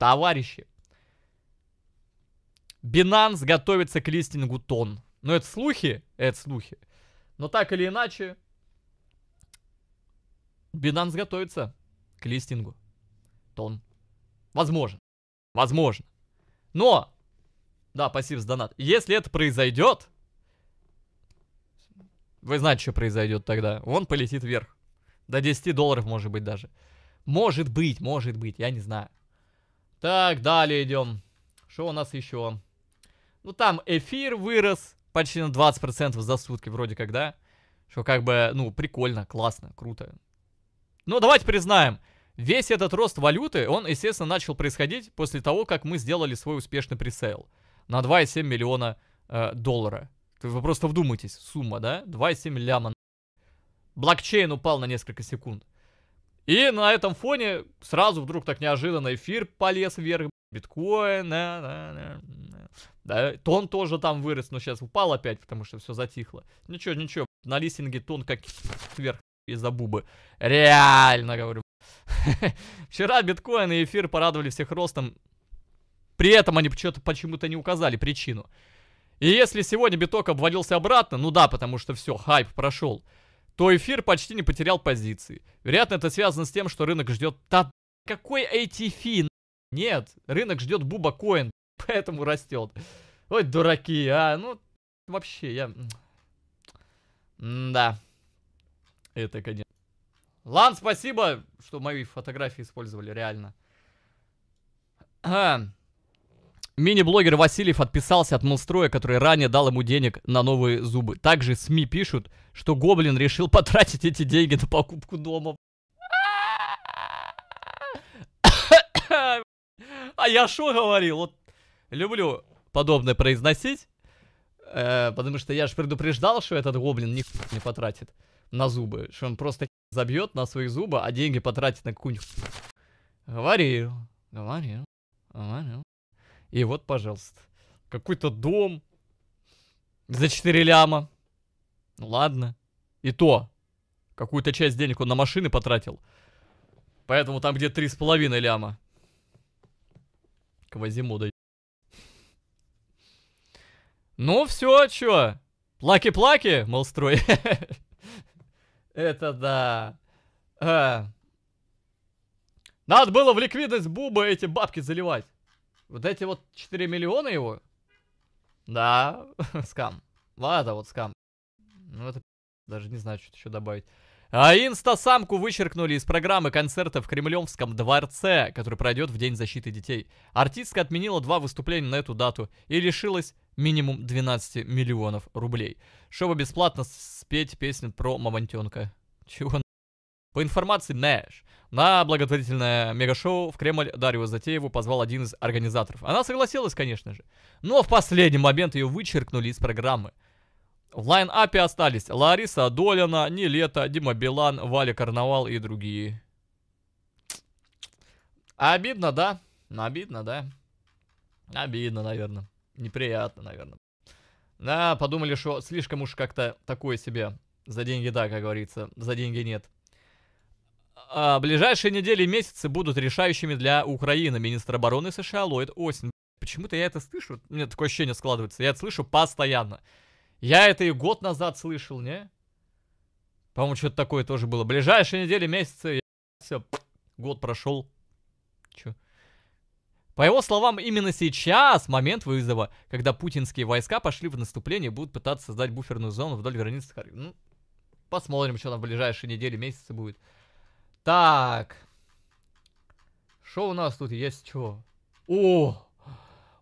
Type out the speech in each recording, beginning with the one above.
Товарищи, Binance готовится к листингу тон. Но ну, это слухи, это слухи. Но так или иначе, Binance готовится к листингу. Тон. Возможно. Возможно. Но, да, спасибо за донат. Если это произойдет, вы знаете, что произойдет тогда. Он полетит вверх. До 10 долларов, может быть, даже. Может быть, может быть, я не знаю. Так, далее идем. Что у нас еще? Ну, там эфир вырос почти на 20% за сутки вроде как, да? Что как бы, ну, прикольно, классно, круто. Но ну, давайте признаем, весь этот рост валюты, он, естественно, начал происходить после того, как мы сделали свой успешный пресейл на 2,7 миллиона э, доллара. Вы просто вдумайтесь, сумма, да? 2,7 ляма. Блокчейн упал на несколько секунд. И на этом фоне сразу вдруг так неожиданно эфир полез вверх. Биткоин, да, да, на, Да, тон тоже там вырос, но сейчас упал опять, потому что все затихло. Ничего, ничего, на листинге тон как вверх из-за бубы. Реально, говорю. Вчера биткоин и эфир порадовали всех ростом. При этом они почему-то почему не указали причину. И если сегодня биток обвалился обратно, ну да, потому что все, хайп прошел то эфир почти не потерял позиции. Вероятно, это связано с тем, что рынок ждет... Да какой ATF? Нет, рынок ждет Буба Коин, поэтому растет. Ой, дураки, а, ну, вообще, я... да. Это, конечно. Лан, спасибо, что мои фотографии использовали, реально. Хм. Мини-блогер Васильев отписался от Монстроя, который ранее дал ему денег на новые зубы. Также СМИ пишут, что Гоблин решил потратить эти деньги на покупку дома. А я что говорил? Вот люблю подобное произносить, э, потому что я же предупреждал, что этот гоблин ни не потратит на зубы, что он просто забьет на свои зубы, а деньги потратит на какую-нибудь. Говорил, говорил, говорил. И вот, пожалуйста, какой-то дом за 4 ляма. Ну ладно. И то, какую-то часть денег он на машины потратил. Поэтому там где 3,5 ляма. Квазимода. Ну все, чё? Плаки-плаки, молстрой. Это да. Э. Надо было в ликвидность Буба эти бабки заливать. Вот эти вот 4 миллиона его? Да, скам. Ладно, вот скам. Ну это даже не знаю, что еще добавить. А инстасамку вычеркнули из программы концерта в Кремлевском дворце, который пройдет в День защиты детей. Артистка отменила два выступления на эту дату и лишилась минимум 12 миллионов рублей, чтобы бесплатно спеть песню про мамонтенка. Чего по информации Нэш, на благотворительное мегашоу в Кремль Дарью Затееву позвал один из организаторов. Она согласилась, конечно же, но в последний момент ее вычеркнули из программы. В лайн-апе остались Лариса Долина, Нилета, Дима Билан, Валя Карнавал и другие. Обидно, да? Обидно, да? Обидно, наверное. Неприятно, наверное. Да, подумали, что слишком уж как-то такое себе. За деньги да, как говорится. За деньги нет. А, ближайшие недели и месяцы будут решающими для Украины. Министр обороны США Ллойд Остин. Почему-то я это слышу, у меня такое ощущение складывается, я это слышу постоянно. Я это и год назад слышал, не? По-моему, что-то такое тоже было. Ближайшие недели, месяцы, я... все, год прошел. Чё? По его словам, именно сейчас момент вызова, когда путинские войска пошли в наступление и будут пытаться создать буферную зону вдоль границы. Ну, посмотрим, что там в ближайшие недели, месяцы будет. Так. Что у нас тут есть чего? О!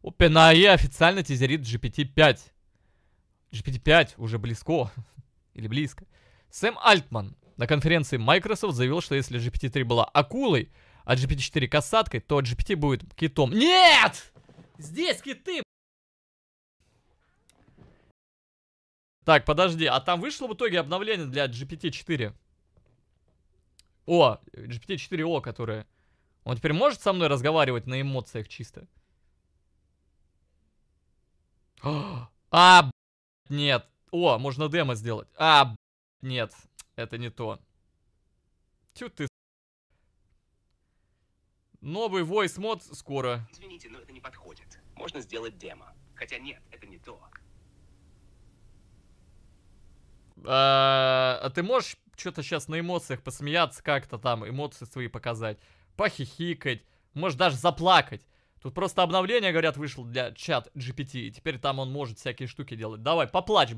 OpenAI официально тизерит GPT-5. GPT-5 уже близко. Или близко. Сэм Альтман на конференции Microsoft заявил, что если GPT-3 была акулой, а GPT-4 касаткой, то GPT будет китом. Нет! Здесь киты! Так, подожди, а там вышло в итоге обновление для GPT-4? О, GPT-4O, которая. Он теперь может со мной разговаривать на эмоциях чисто? А, нет. О, можно демо сделать. А, нет. Это не то. Тю ты. Новый voice мод скоро. Извините, но это не подходит. Можно сделать демо. Хотя нет, это не то. А, а ты можешь что-то сейчас на эмоциях посмеяться как-то там, эмоции свои показать, похихикать, может даже заплакать. Тут просто обновление, говорят, вышло для чат GPT, и теперь там он может всякие штуки делать. Давай, поплачь.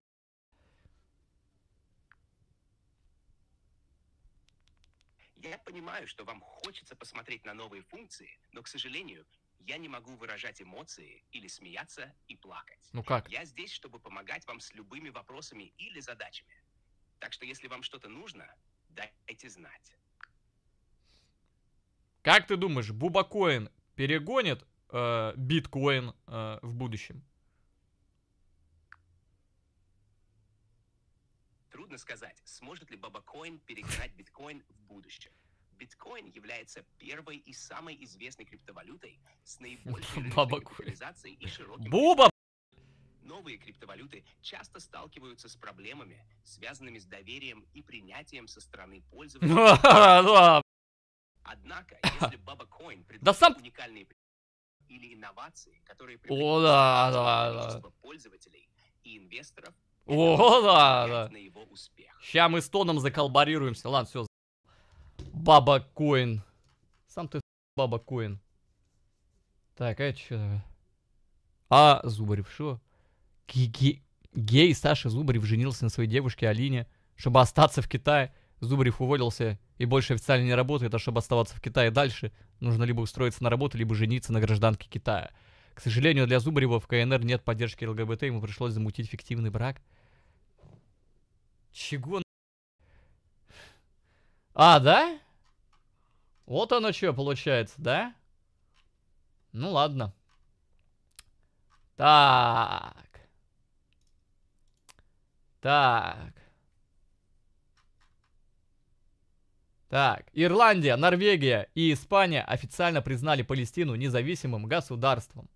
Я понимаю, что вам хочется посмотреть на новые функции, но, к сожалению, я не могу выражать эмоции или смеяться и плакать. Ну как? Я здесь, чтобы помогать вам с любыми вопросами или задачами. Так что если вам что-то нужно, дайте знать. Как ты думаешь, Бубакоин перегонит э, биткоин э, в будущем? Трудно сказать, сможет ли Бабакоин перегнать биткоин в будущем. Биткоин является первой и самой известной криптовалютой с наибольшей капитализацией и широким... Буба, новые криптовалюты часто сталкиваются с проблемами, связанными с доверием и принятием со стороны пользователей. Ну, а, Однако, ну, а. если Баба Coin да сам... уникальные или инновации, которые О, да, да, да. пользователей и инвесторов, О, да, да. на его успех. Ща мы с Тоном заколбарируемся. Ладно, все. Баба Коин. Сам ты Баба Коин. Так, а это что? А, Зубарев, что? гей, Саша Зубарев женился на своей девушке Алине, чтобы остаться в Китае. Зубарев уволился и больше официально не работает, а чтобы оставаться в Китае дальше, нужно либо устроиться на работу, либо жениться на гражданке Китая. К сожалению, для Зубарева в КНР нет поддержки ЛГБТ, ему пришлось замутить фиктивный брак. Чего? А, да? Вот оно что получается, да? Ну ладно. Так. Так. Так, Ирландия, Норвегия и Испания официально признали Палестину независимым государством.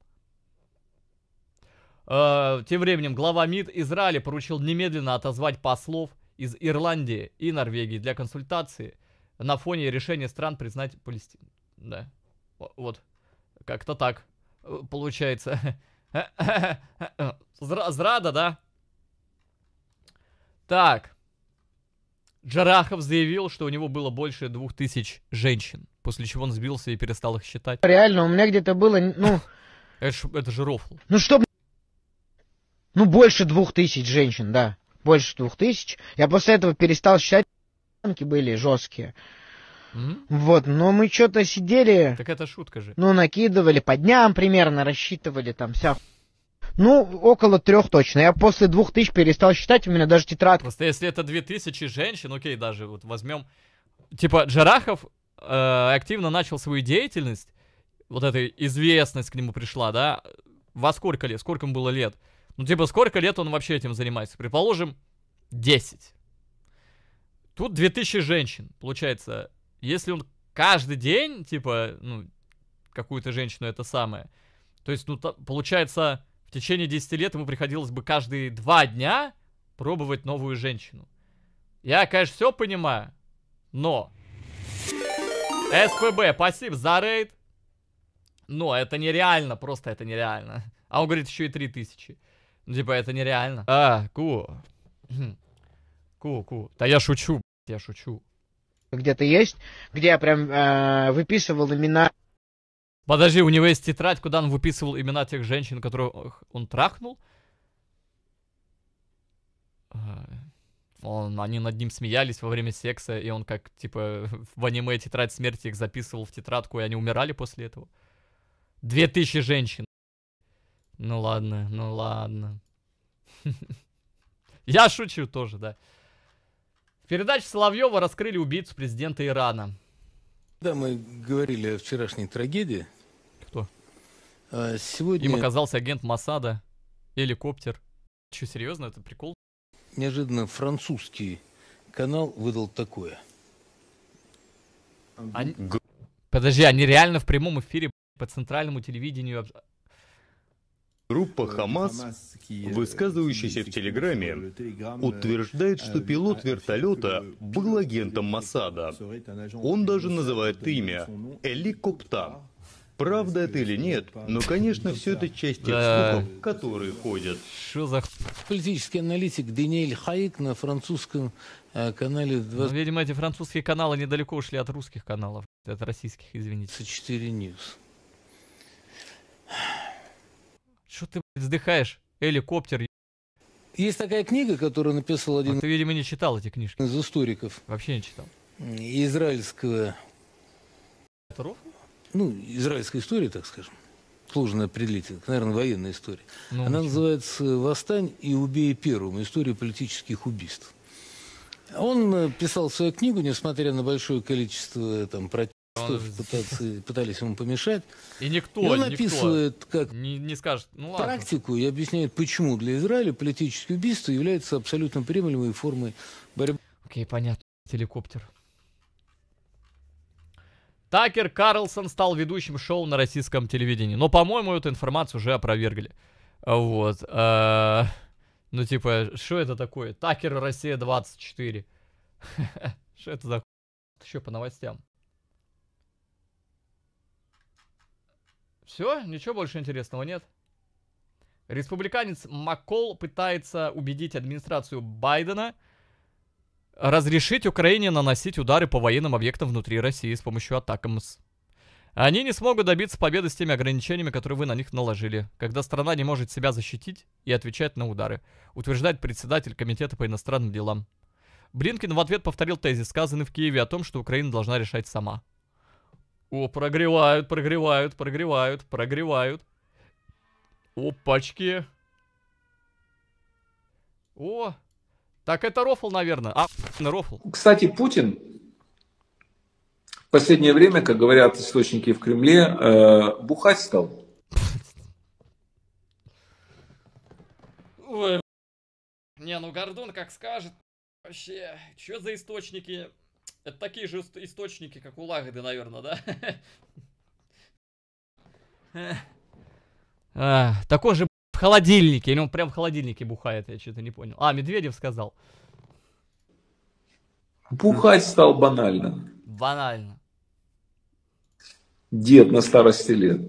Э, тем временем глава МИД Израиля поручил немедленно отозвать послов из Ирландии и Норвегии для консультации на фоне решения стран признать Палестину. Да, вот, как-то так э, получается. Зрада, да? Так. Джарахов заявил, что у него было больше двух тысяч женщин, после чего он сбился и перестал их считать. Реально, у меня где-то было, ну... Это, ж, это же рофл. Ну, чтоб... Ну, больше двух тысяч женщин, да. Больше двух тысяч. Я после этого перестал считать, были жесткие. Mm-hmm. Вот, но мы что-то сидели... Так это шутка же. Ну, накидывали по дням примерно, рассчитывали там вся ну, около трех точно. Я после двух тысяч перестал считать, у меня даже тетрадка. Просто если это две тысячи женщин, окей, даже вот возьмем... Типа, Джарахов э, активно начал свою деятельность, вот эта известность к нему пришла, да? Во сколько лет? Сколько ему было лет? Ну, типа, сколько лет он вообще этим занимается? Предположим, 10. Тут 2000 женщин, получается. Если он каждый день, типа, ну, какую-то женщину это самое. То есть, ну, та, получается, в течение 10 лет ему приходилось бы каждые 2 дня пробовать новую женщину. Я, конечно, все понимаю, но... СПБ, спасибо за рейд. Но это нереально, просто это нереально. А он говорит, еще и 3000. Ну, типа, это нереально. А, ку. Ку, ку. Да я шучу, я шучу. Где-то есть, где я прям э, выписывал имена Подожди, у него есть тетрадь, куда он выписывал имена тех женщин, которых он трахнул? Э, он, они над ним смеялись во время секса, и он как, типа, в аниме «Тетрадь смерти» их записывал в тетрадку, и они умирали после этого. Две тысячи женщин. Ну ладно, ну ладно. Я шучу тоже, да. В передаче Соловьева раскрыли убийцу президента Ирана. Когда мы говорили о вчерашней трагедии. Кто? А, сегодня... Им оказался агент Масада, эликоптер. Че, серьезно, это прикол? Неожиданно французский канал выдал такое. Они... Подожди, они реально в прямом эфире по центральному телевидению Группа э, «Хамас», высказывающаяся в Телеграме, утверждает, что э, пилот э, вертолета был агентом Масада. Он даже называет имя ну, Эли Копта. Правда это или нет, но, конечно, все это часть тех слухов, которые ходят. Что за политический аналитик Даниэль Хаик на французском канале... Ну, видимо, эти французские каналы недалеко ушли от русских каналов, от российских, извините. 4 News. Что ты, вздыхаешь? Эликоптер, есть такая книга, которую написал один... А ты, видимо, не читал эти книжки. Из историков. Вообще не читал. Израильского... Татаров? Ну, израильской истории, так скажем. Сложно определить. Это, наверное, военная история. Ну, Она почему? называется «Восстань и убей первым. История политических убийств». Он писал свою книгу, несмотря на большое количество там, протестов, он... Пытаться, пытались ему помешать. И никто, и он описывает никто как не, не скажет, ну, ладно. практику и объясняет, почему для Израиля политические убийство является абсолютно приемлемой формой борьбы. Окей, okay, понятно. Телекоптер. Такер Карлсон стал ведущим шоу на российском телевидении. Но, по-моему, эту информацию уже опровергли. Вот. Э, ну, типа, что это такое? Такер Россия 24. Что это такое? Еще по новостям. Все, ничего больше интересного нет. Республиканец Маккол пытается убедить администрацию Байдена разрешить Украине наносить удары по военным объектам внутри России с помощью атак МС. Они не смогут добиться победы с теми ограничениями, которые вы на них наложили, когда страна не может себя защитить и отвечать на удары, утверждает председатель Комитета по иностранным делам. Блинкин в ответ повторил тезис, сказанный в Киеве о том, что Украина должна решать сама. О, прогревают, прогревают, прогревают, прогревают. Опачки. О, так это рофл, наверное. А, на рофл. Кстати, Путин в последнее время, как говорят источники в Кремле, э, бухать стал. Ой. Не, ну Гордон как скажет. Вообще, что за источники? Это такие же источники, как у Лагоды, наверное, да? такой же в холодильнике, или он прям в холодильнике бухает, я что-то не понял. А, Медведев сказал. Бухать стал банально. Банально. Дед на старости лет.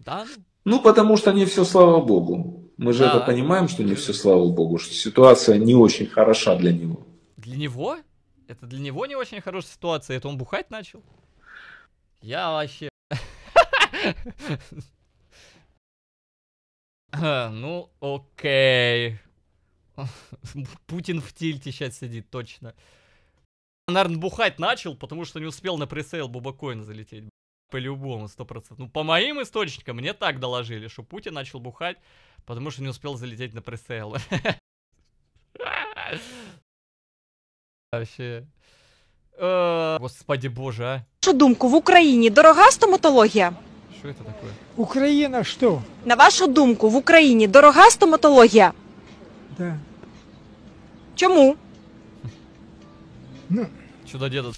Да? Ну, потому что не все, слава богу. Мы же да. это понимаем, что не все, слава богу, что ситуация не очень хороша для него. Для него? Это для него не очень хорошая ситуация, это он бухать начал. Я вообще... Ну, окей. Путин в тильте сейчас сидит, точно. Наверное, бухать начал, потому что не успел на пресейл Бубакоин залететь. По-любому, сто процентов. Ну, по моим источникам, мне так доложили, что Путин начал бухать, потому что не успел залететь на пресейл. Вообще. Э, господи боже, а. Вашу думку, в Украине дорога стоматология? Что это такое? Украина что? На вашу думку, в Украине дорога стоматология? Да. Чому? Ну, Чудо деда.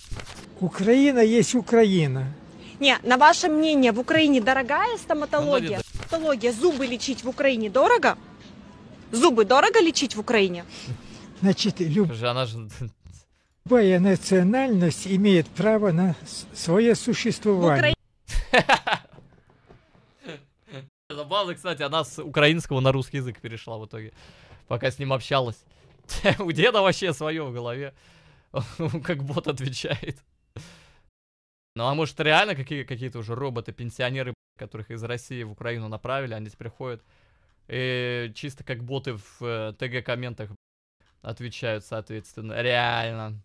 Украина есть Украина. Не, на ваше мнение, в Украине дорогая стоматология? Стоматология, зубы лечить в Украине дорого? Зубы дорого лечить в Украине? Значит, люб... Же она же Любая национальность имеет право на свое существование. Забавно, кстати, она с украинского на русский язык перешла в итоге, пока с ним общалась. У деда вообще свое в голове, как бот отвечает. Ну а может реально какие- какие-то уже роботы, пенсионеры, которых из России в Украину направили, они теперь ходят и чисто как боты в э, ТГ-комментах отвечают, соответственно. Реально.